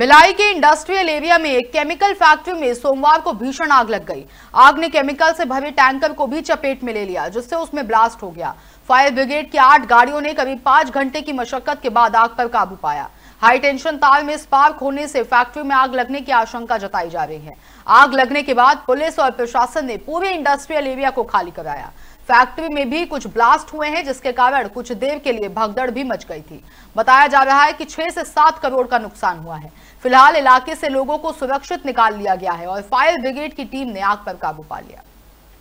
भिलाई के industrial area में एक केमिकल फैक्ट्री में सोमवार को भीषण आग लग गई आग ने केमिकल से भरे टैंकर को भी चपेट में ले लिया जिससे उसमें ब्लास्ट हो गया फायर ब्रिगेड की आठ गाड़ियों ने करीब पांच घंटे की मशक्कत के बाद आग पर काबू पाया हाई टेंशन तार में स्पार्क होने से फैक्ट्री में आग लगने की आशंका जताई जा रही है आग लगने के बाद पुलिस और प्रशासन ने पूरे इंडस्ट्रियल एरिया को खाली कराया फैक्ट्री में भी कुछ ब्लास्ट हुए हैं जिसके कारण कुछ देर के लिए भगदड़ भी मच गई थी बताया जा रहा है कि छह से सात करोड़ का नुकसान हुआ है फिलहाल इलाके से लोगों को सुरक्षित निकाल लिया गया है और फायर ब्रिगेड की टीम ने आग पर काबू पा लिया